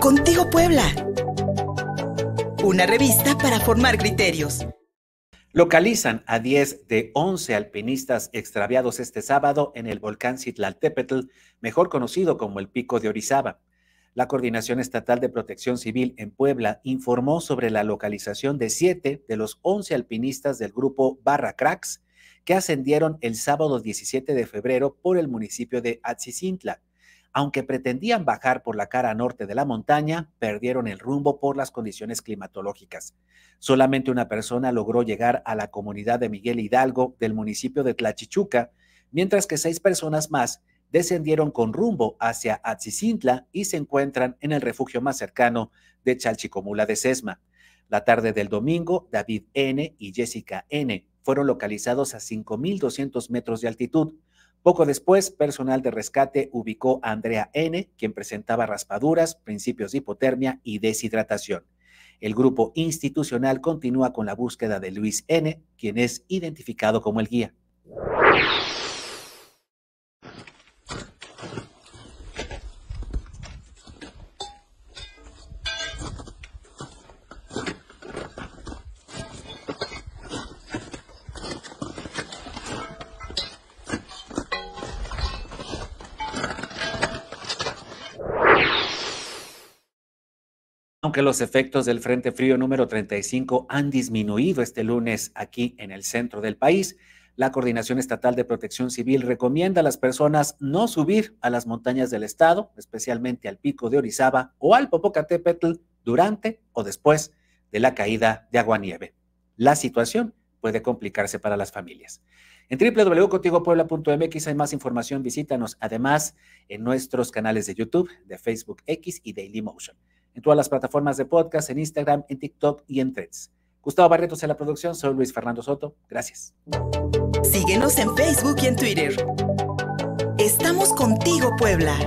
Contigo Puebla. Una revista para formar criterios. Localizan a 10 de 11 alpinistas extraviados este sábado en el volcán Citlaltépetl, mejor conocido como el Pico de Orizaba. La Coordinación Estatal de Protección Civil en Puebla informó sobre la localización de siete de los 11 alpinistas del grupo Barra Cracks que ascendieron el sábado 17 de febrero por el municipio de Atzicintla. Aunque pretendían bajar por la cara norte de la montaña, perdieron el rumbo por las condiciones climatológicas. Solamente una persona logró llegar a la comunidad de Miguel Hidalgo del municipio de Tlachichuca, mientras que seis personas más descendieron con rumbo hacia Atzicintla y se encuentran en el refugio más cercano de Chalchicomula de Sesma. La tarde del domingo, David N. y Jessica N. fueron localizados a 5.200 metros de altitud, poco después, personal de rescate ubicó a Andrea N., quien presentaba raspaduras, principios de hipotermia y deshidratación. El grupo institucional continúa con la búsqueda de Luis N., quien es identificado como el guía. Aunque los efectos del Frente Frío número 35 han disminuido este lunes aquí en el centro del país, la Coordinación Estatal de Protección Civil recomienda a las personas no subir a las montañas del estado, especialmente al pico de Orizaba o al Popocatépetl, durante o después de la caída de aguanieve. La situación puede complicarse para las familias. En www.cotigopuebla.mx hay más información, visítanos además en nuestros canales de YouTube, de Facebook X y Dailymotion en todas las plataformas de podcast, en Instagram, en TikTok y en Threads. Gustavo Barretos en la producción, soy Luis Fernando Soto. Gracias. Síguenos en Facebook y en Twitter. Estamos contigo, Puebla.